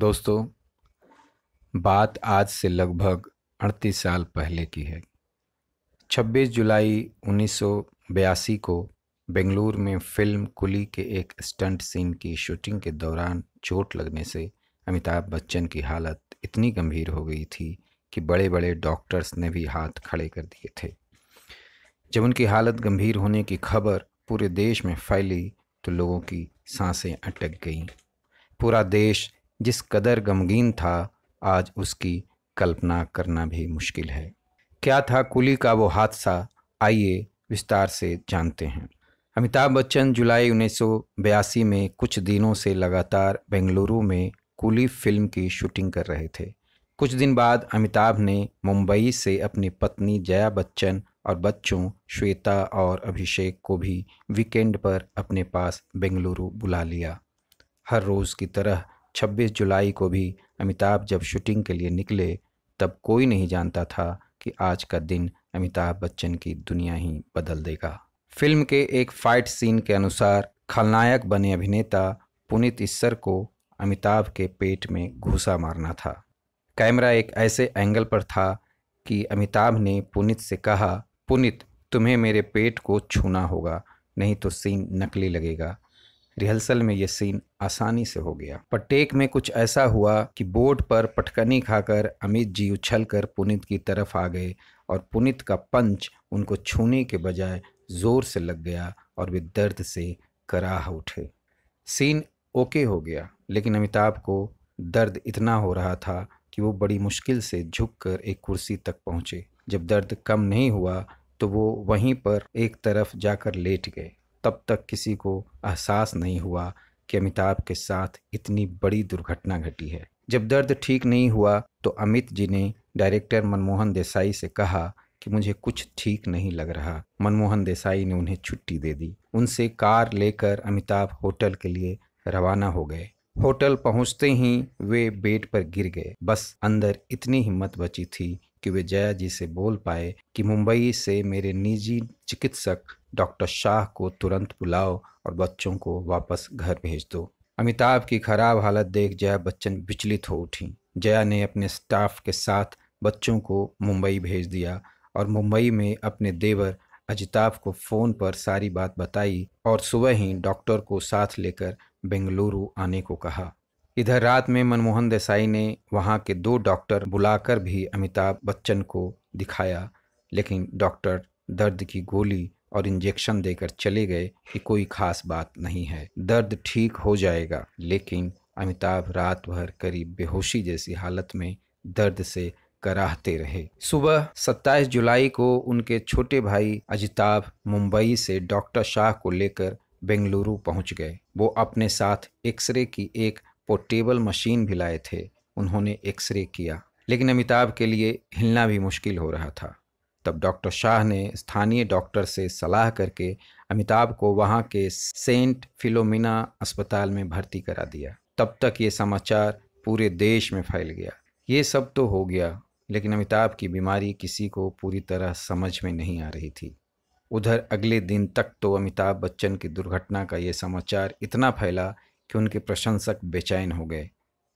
दोस्तों बात आज से लगभग 38 साल पहले की है 26 जुलाई 1982 को बेंगलुरु में फिल्म कुली के एक स्टंट सीन की शूटिंग के दौरान चोट लगने से अमिताभ बच्चन की हालत इतनी गंभीर हो गई थी कि बड़े बड़े डॉक्टर्स ने भी हाथ खड़े कर दिए थे जब उनकी हालत गंभीर होने की खबर पूरे देश में फैली तो लोगों की सांसें अटक गईं पूरा देश जिस कदर गमगीन था आज उसकी कल्पना करना भी मुश्किल है क्या था कुली का वो हादसा आइए विस्तार से जानते हैं अमिताभ बच्चन जुलाई उन्नीस में कुछ दिनों से लगातार बेंगलुरु में कुली फिल्म की शूटिंग कर रहे थे कुछ दिन बाद अमिताभ ने मुंबई से अपनी पत्नी जया बच्चन और बच्चों श्वेता और अभिषेक को भी वीकेंड पर अपने पास बेंगलुरु बुला लिया हर रोज़ की तरह 26 जुलाई को भी अमिताभ जब शूटिंग के लिए निकले तब कोई नहीं जानता था कि आज का दिन अमिताभ बच्चन की दुनिया ही बदल देगा फिल्म के एक फाइट सीन के अनुसार खलनायक बने अभिनेता पुनित इस्सर को अमिताभ के पेट में घुसा मारना था कैमरा एक ऐसे एंगल पर था कि अमिताभ ने पुनित से कहा पुनित तुम्हें मेरे पेट को छूना होगा नहीं तो सीन नकली लगेगा रिहर्सल में ये सीन आसानी से हो गया पर टेक में कुछ ऐसा हुआ कि बोर्ड पर पटकनी खाकर अमित जी उछल कर पुनित की तरफ आ गए और पुनित का पंच उनको छूने के बजाय जोर से लग गया और वे दर्द से कराह उठे सीन ओके हो गया लेकिन अमिताभ को दर्द इतना हो रहा था कि वो बड़ी मुश्किल से झुक कर एक कुर्सी तक पहुँचे जब दर्द कम नहीं हुआ तो वो वहीं पर एक तरफ जाकर लेट गए तब तक किसी को एहसास नहीं हुआ कि अमिताभ के साथ इतनी बड़ी दुर्घटना घटी है जब दर्द ठीक नहीं हुआ तो अमित जी ने डायरेक्टर मनमोहन देसाई से कहा कि मुझे कुछ ठीक नहीं लग रहा मनमोहन देसाई ने उन्हें छुट्टी दे दी उनसे कार लेकर अमिताभ होटल के लिए रवाना हो गए होटल पहुंचते ही वे बेड पर गिर गए बस अंदर इतनी हिम्मत बची थी कि वे जया जी से बोल पाए कि मुंबई से मेरे निजी चिकित्सक डॉक्टर शाह को तुरंत बुलाओ और बच्चों को वापस घर भेज दो अमिताभ की खराब हालत देख जया बच्चन विचलित हो उठी जया ने अपने स्टाफ के साथ बच्चों को मुंबई भेज दिया और मुंबई में अपने देवर अजिताभ को फ़ोन पर सारी बात बताई और सुबह ही डॉक्टर को साथ लेकर बेंगलुरु आने को कहा इधर रात में मनमोहन देसाई ने वहाँ के दो डॉक्टर बुलाकर भी अमिताभ बच्चन को दिखाया लेकिन डॉक्टर दर्द की गोली और इंजेक्शन देकर चले गए कि कोई खास बात नहीं है दर्द ठीक हो जाएगा लेकिन अमिताभ रात भर करीब बेहोशी जैसी हालत में दर्द से कराहते रहे सुबह 27 जुलाई को उनके छोटे भाई अजिताभ मुंबई से डॉक्टर शाह को लेकर बेंगलुरु पहुंच गए वो अपने साथ एक्सरे की एक पोर्टेबल मशीन भी लाए थे उन्होंने एक्सरे किया लेकिन अमिताभ के लिए हिलना भी मुश्किल हो रहा था तब डॉक्टर शाह ने स्थानीय डॉक्टर से सलाह करके अमिताभ को वहाँ के सेंट फिलोमिना अस्पताल में भर्ती करा दिया तब तक ये समाचार पूरे देश में फैल गया ये सब तो हो गया लेकिन अमिताभ की बीमारी किसी को पूरी तरह समझ में नहीं आ रही थी उधर अगले दिन तक तो अमिताभ बच्चन की दुर्घटना का ये समाचार इतना फैला कि उनके प्रशंसक बेचैन हो गए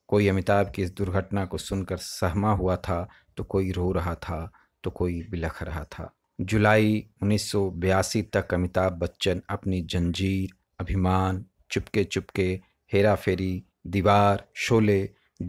कोई अमिताभ की इस दुर्घटना को सुनकर सहमा हुआ था तो कोई रो रहा था तो कोई बिलख रहा था जुलाई 1982 तक अमिताभ बच्चन अपनी जंजीर अभिमान चुपके चुपके हेरा फेरी दीवार शोले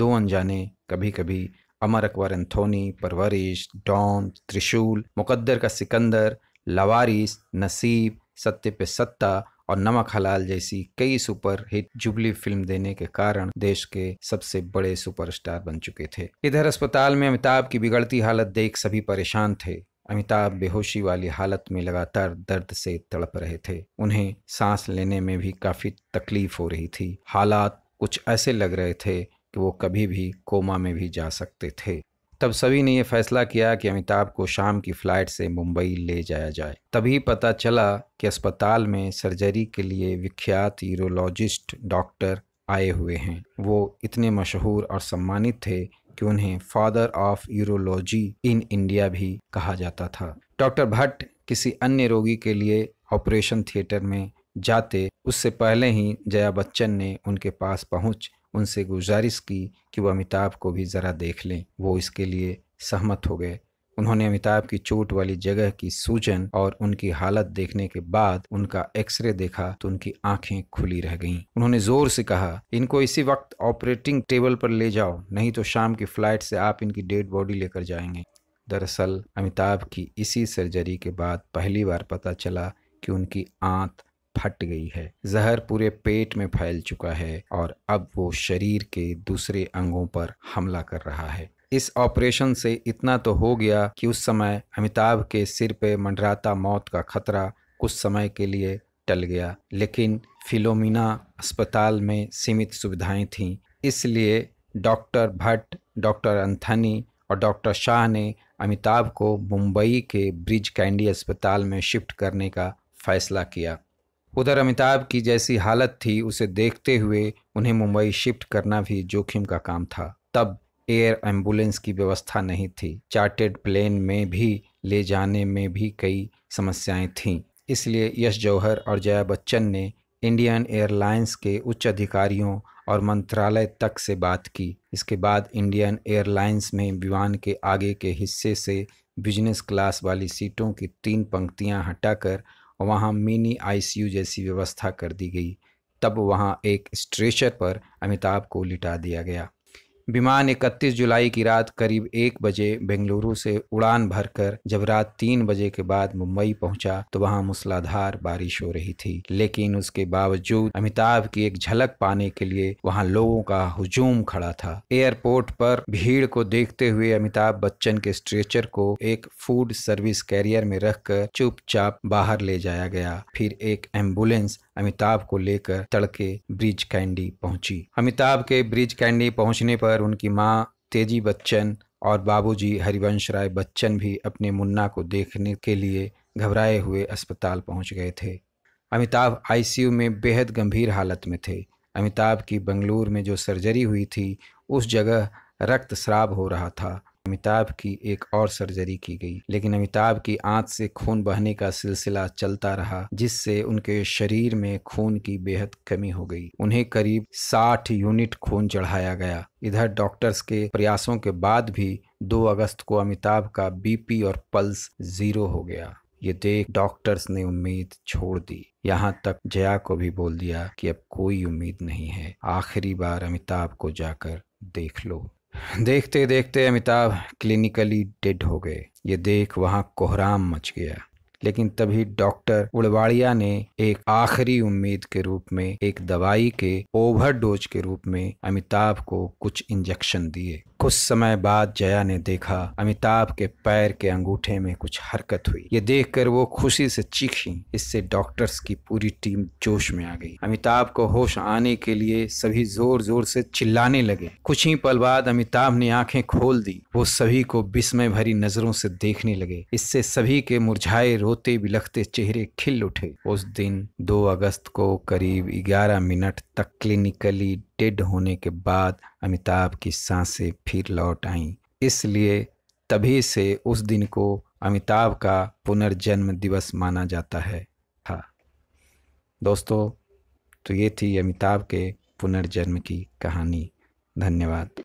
दो अनजाने कभी कभी अमर अकबर एंथोनी परवरिश डॉन त्रिशूल मुकद्दर का सिकंदर लवारिस नसीब सत्य पे सत्ता और नमक हलाल जैसी कई सुपर हिट जुबली फिल्म देने के कारण देश के सबसे बड़े सुपरस्टार बन चुके थे इधर अस्पताल में अमिताभ की बिगड़ती हालत देख सभी परेशान थे अमिताभ बेहोशी वाली हालत में लगातार दर्द से तड़प रहे थे उन्हें सांस लेने में भी काफ़ी तकलीफ हो रही थी हालात कुछ ऐसे लग रहे थे कि वो कभी भी कोमा में भी जा सकते थे तब सभी ने यह फैसला किया कि अमिताभ को शाम की फ्लाइट से मुंबई ले जाया जाए तभी पता चला कि अस्पताल में सर्जरी के लिए विख्यात यूरोलॉजिस्ट डॉक्टर आए हुए हैं वो इतने मशहूर और सम्मानित थे कि उन्हें father of urology in India भी कहा जाता था डॉक्टर भट्ट किसी अन्य रोगी के लिए ऑपरेशन थिएटर में जाते उससे पहले ही जया बच्चन ने उनके पास पहुंच उनसे गुजारिश की कि वह अमिताभ को भी ज़रा देख लें वो इसके लिए सहमत हो गए उन्होंने अमिताभ की चोट वाली जगह की सूजन और उनकी हालत देखने के बाद उनका एक्सरे देखा तो उनकी आंखें खुली रह गईं। उन्होंने जोर से कहा इनको इसी वक्त ऑपरेटिंग टेबल पर ले जाओ नहीं तो शाम की फ्लाइट से आप इनकी डेड बॉडी लेकर जाएंगे दरअसल अमिताभ की इसी सर्जरी के बाद पहली बार पता चला कि उनकी आंत फट गई है जहर पूरे पेट में फैल चुका है और अब वो शरीर के दूसरे अंगों पर हमला कर रहा है इस ऑपरेशन से इतना तो हो गया कि उस समय अमिताभ के सिर पे मंडराता मौत का खतरा कुछ समय के लिए टल गया लेकिन फिलोमिना अस्पताल में सीमित सुविधाएं थीं इसलिए डॉक्टर भट्ट डॉक्टर अंथनी और डॉक्टर शाह ने अमिताभ को मुंबई के ब्रिज कैंडी अस्पताल में शिफ्ट करने का फैसला किया उधर अमिताभ की जैसी हालत थी उसे देखते हुए उन्हें मुंबई शिफ्ट करना भी जोखिम का काम था तब एयर एम्बुलेंस की व्यवस्था नहीं थी चार्टेड प्लेन में भी ले जाने में भी कई समस्याएं थीं इसलिए यश जौहर और जया बच्चन ने इंडियन एयरलाइंस के उच्च अधिकारियों और मंत्रालय तक से बात की इसके बाद इंडियन एयरलाइंस में विमान के आगे के हिस्से से बिजनेस क्लास वाली सीटों की तीन पंक्तियां हटाकर वहाँ मिनी आईसीयू जैसी व्यवस्था कर दी गई तब वहाँ एक स्ट्रेचर पर अमिताभ को लिटा दिया गया विमान 31 जुलाई की रात करीब एक बजे बेंगलुरु से उड़ान भरकर जब रात तीन बजे के बाद मुंबई पहुंचा तो वहां मूसलाधार बारिश हो रही थी लेकिन उसके बावजूद अमिताभ की एक झलक पाने के लिए वहां लोगों का हुजूम खड़ा था एयरपोर्ट पर भीड़ को देखते हुए अमिताभ बच्चन के स्ट्रेचर को एक फूड सर्विस कैरियर में रखकर चुपचाप बाहर ले जाया गया फिर एक एम्बुलेंस अमिताभ को लेकर तड़के ब्रिज कैंडी पहुंची अमिताभ के ब्रिज कैंडी पहुंचने पर उनकी माँ तेजी बच्चन और बाबूजी हरिवंश राय बच्चन भी अपने मुन्ना को देखने के लिए घबराए हुए अस्पताल पहुंच गए थे अमिताभ आईसीयू में बेहद गंभीर हालत में थे अमिताभ की बंगलूर में जो सर्जरी हुई थी उस जगह रक्त श्राव हो रहा था अमिताभ की एक और सर्जरी की गई लेकिन अमिताभ की आंत से खून बहने का सिलसिला चलता रहा जिससे उनके शरीर में खून की बेहद कमी हो गई उन्हें करीब 60 यूनिट खून चढ़ाया गया इधर डॉक्टर्स के प्रयासों के बाद भी 2 अगस्त को अमिताभ का बीपी और पल्स जीरो हो गया ये देख डॉक्टर्स ने उम्मीद छोड़ दी यहाँ तक जया को भी बोल दिया कि अब कोई उम्मीद नहीं है आखिरी बार अमिताभ को जाकर देख लो देखते देखते अमिताभ क्लिनिकली डेड हो गए ये देख वहाँ कोहराम मच गया लेकिन तभी डॉक्टर उड़वाड़िया ने एक आखिरी उम्मीद के रूप में एक दवाई के ओवरडोज के रूप में अमिताभ को कुछ इंजेक्शन दिए कुछ समय बाद जया ने देखा अमिताभ के पैर के अंगूठे में कुछ हरकत हुई ये देखकर वो खुशी से चीखी इससे डॉक्टर्स की पूरी टीम जोश में आ गई अमिताभ को होश आने के लिए सभी जोर जोर से चिल्लाने लगे कुछ ही पल बाद अमिताभ ने आंखें खोल दी वो सभी को विस्मय भरी नजरों से देखने लगे इससे सभी के मुरझाए रोते बिलखते चेहरे खिल उठे उस दिन 2 अगस्त को करीब 11 मिनट तक क्लिनिकली डेड होने के बाद अमिताभ की सांसें फिर लौट आईं इसलिए तभी से उस दिन को अमिताभ का पुनर्जन्म दिवस माना जाता है था दोस्तों तो ये थी अमिताभ के पुनर्जन्म की कहानी धन्यवाद